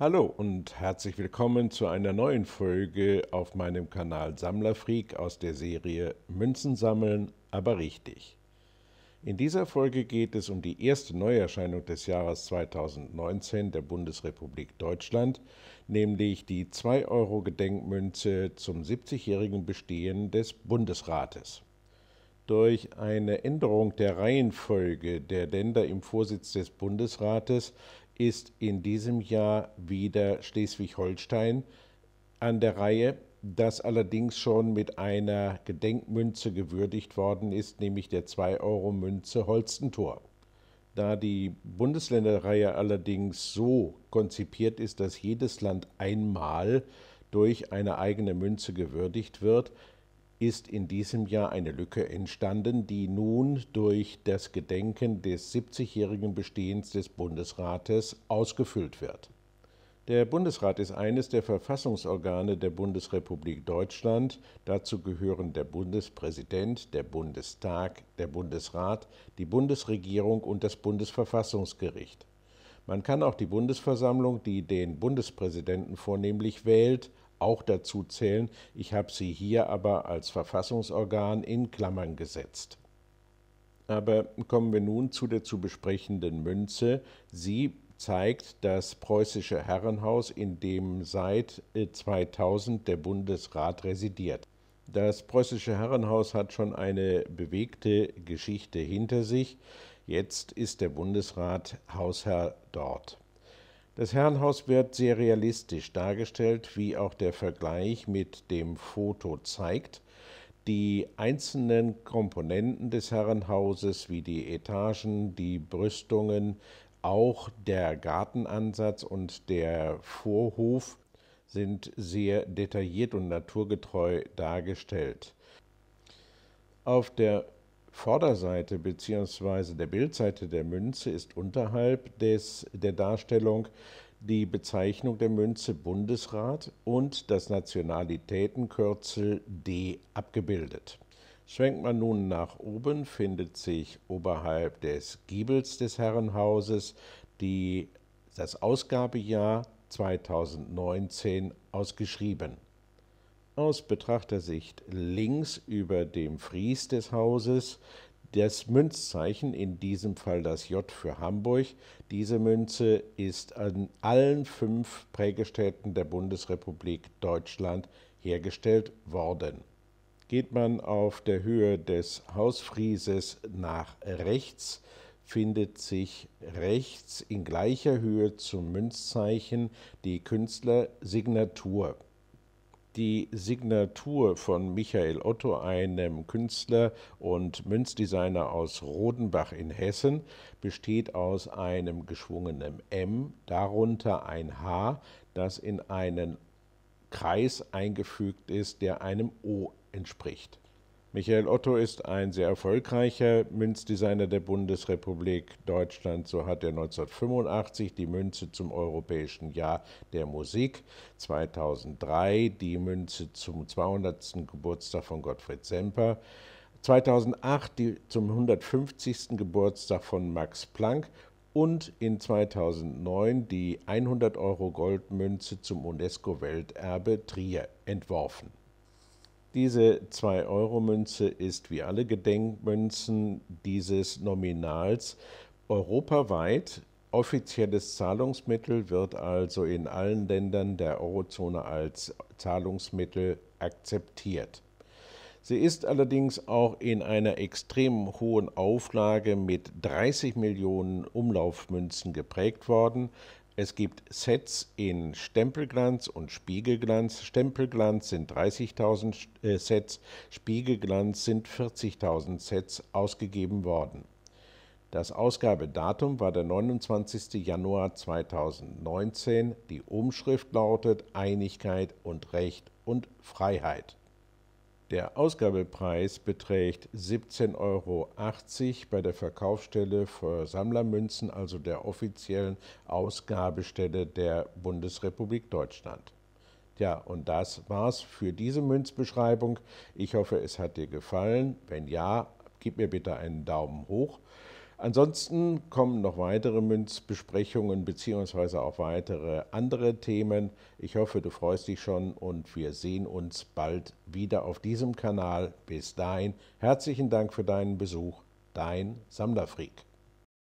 Hallo und herzlich willkommen zu einer neuen Folge auf meinem Kanal Sammlerfreak aus der Serie Münzen sammeln, aber richtig. In dieser Folge geht es um die erste Neuerscheinung des Jahres 2019 der Bundesrepublik Deutschland, nämlich die 2 Euro Gedenkmünze zum 70-jährigen Bestehen des Bundesrates. Durch eine Änderung der Reihenfolge der Länder im Vorsitz des Bundesrates ist in diesem Jahr wieder Schleswig-Holstein an der Reihe, das allerdings schon mit einer Gedenkmünze gewürdigt worden ist, nämlich der 2-Euro-Münze Holstentor. Da die Bundesländerreihe allerdings so konzipiert ist, dass jedes Land einmal durch eine eigene Münze gewürdigt wird, ist in diesem Jahr eine Lücke entstanden, die nun durch das Gedenken des 70-jährigen Bestehens des Bundesrates ausgefüllt wird. Der Bundesrat ist eines der Verfassungsorgane der Bundesrepublik Deutschland. Dazu gehören der Bundespräsident, der Bundestag, der Bundesrat, die Bundesregierung und das Bundesverfassungsgericht. Man kann auch die Bundesversammlung, die den Bundespräsidenten vornehmlich wählt, auch dazu zählen. Ich habe sie hier aber als Verfassungsorgan in Klammern gesetzt. Aber kommen wir nun zu der zu besprechenden Münze. Sie zeigt das preußische Herrenhaus, in dem seit 2000 äh, der Bundesrat residiert. Das preußische Herrenhaus hat schon eine bewegte Geschichte hinter sich. Jetzt ist der Bundesrat Hausherr dort. Das Herrenhaus wird sehr realistisch dargestellt, wie auch der Vergleich mit dem Foto zeigt. Die einzelnen Komponenten des Herrenhauses, wie die Etagen, die Brüstungen, auch der Gartenansatz und der Vorhof sind sehr detailliert und naturgetreu dargestellt. Auf der Vorderseite bzw. der Bildseite der Münze ist unterhalb des, der Darstellung die Bezeichnung der Münze Bundesrat und das Nationalitätenkürzel D abgebildet. Schwenkt man nun nach oben, findet sich oberhalb des Giebels des Herrenhauses die, das Ausgabejahr 2019 ausgeschrieben aus Betrachtersicht links über dem Fries des Hauses das Münzzeichen, in diesem Fall das J für Hamburg. Diese Münze ist an allen fünf Prägestädten der Bundesrepublik Deutschland hergestellt worden. Geht man auf der Höhe des Hausfrieses nach rechts, findet sich rechts in gleicher Höhe zum Münzzeichen die Künstlersignatur die Signatur von Michael Otto, einem Künstler und Münzdesigner aus Rodenbach in Hessen, besteht aus einem geschwungenen M, darunter ein H, das in einen Kreis eingefügt ist, der einem O entspricht. Michael Otto ist ein sehr erfolgreicher Münzdesigner der Bundesrepublik Deutschland. So hat er 1985 die Münze zum Europäischen Jahr der Musik, 2003 die Münze zum 200. Geburtstag von Gottfried Semper, 2008 die zum 150. Geburtstag von Max Planck und in 2009 die 100 Euro Goldmünze zum UNESCO Welterbe Trier entworfen. Diese 2-Euro-Münze ist wie alle Gedenkmünzen dieses Nominals europaweit offizielles Zahlungsmittel, wird also in allen Ländern der Eurozone als Zahlungsmittel akzeptiert. Sie ist allerdings auch in einer extrem hohen Auflage mit 30 Millionen Umlaufmünzen geprägt worden, es gibt Sets in Stempelglanz und Spiegelglanz. Stempelglanz sind 30.000 äh, Sets, Spiegelglanz sind 40.000 Sets ausgegeben worden. Das Ausgabedatum war der 29. Januar 2019. Die Umschrift lautet Einigkeit und Recht und Freiheit. Der Ausgabepreis beträgt 17,80 Euro bei der Verkaufsstelle für Sammlermünzen, also der offiziellen Ausgabestelle der Bundesrepublik Deutschland. Ja, und das war's für diese Münzbeschreibung. Ich hoffe, es hat dir gefallen. Wenn ja, gib mir bitte einen Daumen hoch. Ansonsten kommen noch weitere Münzbesprechungen beziehungsweise auch weitere andere Themen. Ich hoffe, du freust dich schon und wir sehen uns bald wieder auf diesem Kanal. Bis dahin, herzlichen Dank für deinen Besuch, dein Sammlerfreak.